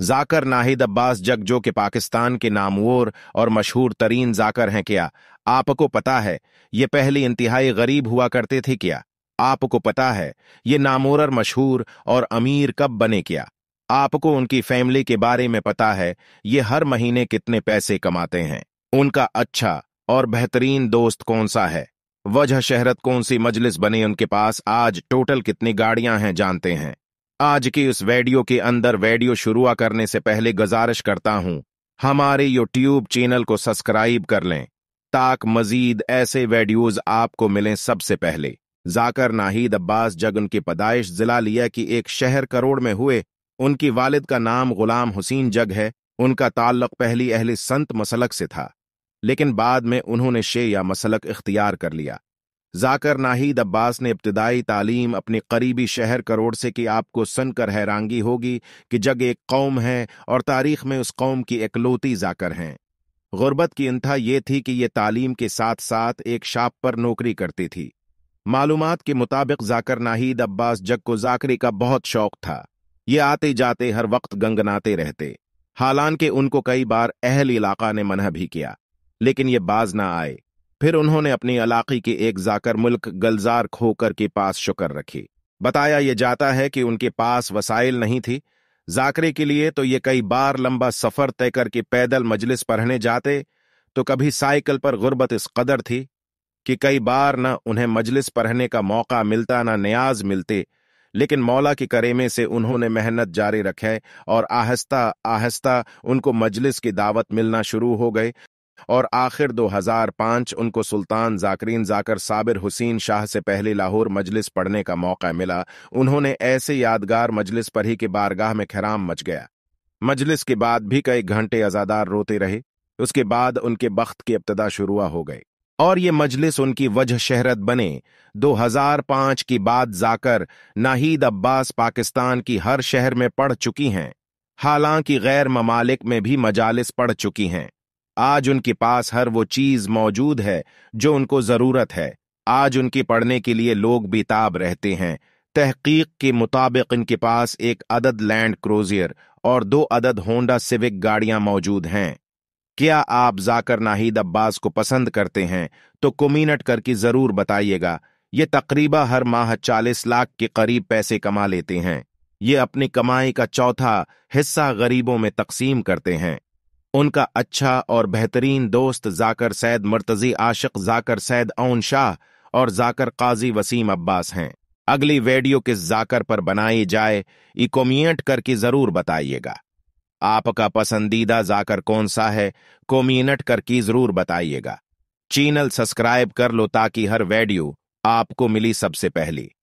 जाकर नाहिद अब्बास जग जो कि पाकिस्तान के नामवर और मशहूर तरीन जाकर हैं क्या आपको पता है ये पहले इंतहाई गरीब हुआ करते थे क्या आपको पता है ये नामोर मशहूर और अमीर कब बने क्या आपको उनकी फैमिली के बारे में पता है ये हर महीने कितने पैसे कमाते हैं उनका अच्छा और बेहतरीन दोस्त कौन सा है वजह शहरत कौन सी मजलिस बने उनके पास आज टोटल कितनी गाड़ियां हैं जानते हैं आज के इस वीडियो के अंदर वीडियो शुरू करने से पहले गुजारिश करता हूं हमारे यूट्यूब चैनल को सब्सक्राइब कर लें ताक मजीद ऐसे वीडियोस आपको मिलें सबसे पहले जाकर नाहिद अब्बास जग उनकी पदाइश जिला लिया कि एक शहर करोड़ में हुए उनकी वालिद का नाम गुलाम हुसैन जग है उनका ताल्लुक पहली अहले संत मसलक से था लेकिन बाद में उन्होंने शे या मसलक इख्तियार कर लिया जाकर नाहिद अब्बास ने इब्तदाई तालीम अपने करीबी शहर करोड़ से की आपको सुनकर हैरानगी होगी कि जग एक कौम है और तारीख में उस कौम की एकलौती जाकर हैं गुर्बत की इंथा ये थी कि ये तालीम के साथ साथ एक शाप पर नौकरी करती थी मालूम के मुताबिक जाकर नाहिद अब्बास जग को जाकरी का बहुत शौक था ये आते जाते हर वक्त गंगनाते रहते हालांकि उनको कई बार अहल इलाका ने मना भी किया लेकिन ये बाज ना आए फिर उन्होंने अपने इलाके के एक जाकर मुल्क गलजार खोकर के पास शुक्र रखी बताया ये जाता है कि उनके पास वसाइल नहीं थी जाकरे के लिए तो ये कई बार लंबा सफ़र तय करके पैदल मजलिस पढ़ने जाते तो कभी साइकिल पर गुर्बत इस कदर थी कि कई बार न उन्हें मजलिस पढ़ने का मौका मिलता न न्याज मिलते लेकिन मौला के करेमे से उन्होंने मेहनत जारी रखे और आहस्ता आहस्ता उनको मजलिस की दावत मिलना शुरू हो गए और आखिर 2005 उनको सुल्तान जाकरीन जाकर साबिर हुसैन शाह से पहले लाहौर मजलिस पढ़ने का मौका मिला उन्होंने ऐसे यादगार मजलिस पर ही के बारगाह में खराम मच गया मजलिस के बाद भी कई घंटे अजादार रोते रहे उसके बाद उनके बख्त की इब्तदा शुरुआ हो गई और ये मजलिस उनकी वजह शहरत बने 2005 की बात जाकर नाहिद अब्बास पाकिस्तान की हर शहर में पढ़ चुकी हैं हालांकि गैर ममालिक में भी मजालिस पढ़ चुकी हैं आज उनके पास हर वो चीज मौजूद है जो उनको जरूरत है आज उनके पढ़ने के लिए लोग बेताब रहते हैं तहकीक के मुताबिक इनके पास एक अदद लैंड क्रोजियर और दो अदद होंडा सिविक गाड़ियां मौजूद हैं क्या आप जाकर नाहिद अब्बास को पसंद करते हैं तो कोमिनट करके जरूर बताइएगा ये तकरीबा हर माह चालीस लाख के करीब पैसे कमा लेते हैं ये अपनी कमाई का चौथा हिस्सा गरीबों में तकसीम करते हैं उनका अच्छा और बेहतरीन दोस्त जाकर सैद मर्तजी आशिक जाकर सैद ओन शाह और जाकर काजी वसीम अब्बास हैं अगली वीडियो किस जाकर पर बनाई जाए ये कॉमियट करके जरूर बताइएगा आपका पसंदीदा जाकर कौन सा है कॉमियट करके जरूर बताइएगा चैनल सब्सक्राइब कर लो ताकि हर वीडियो आपको मिली सबसे पहली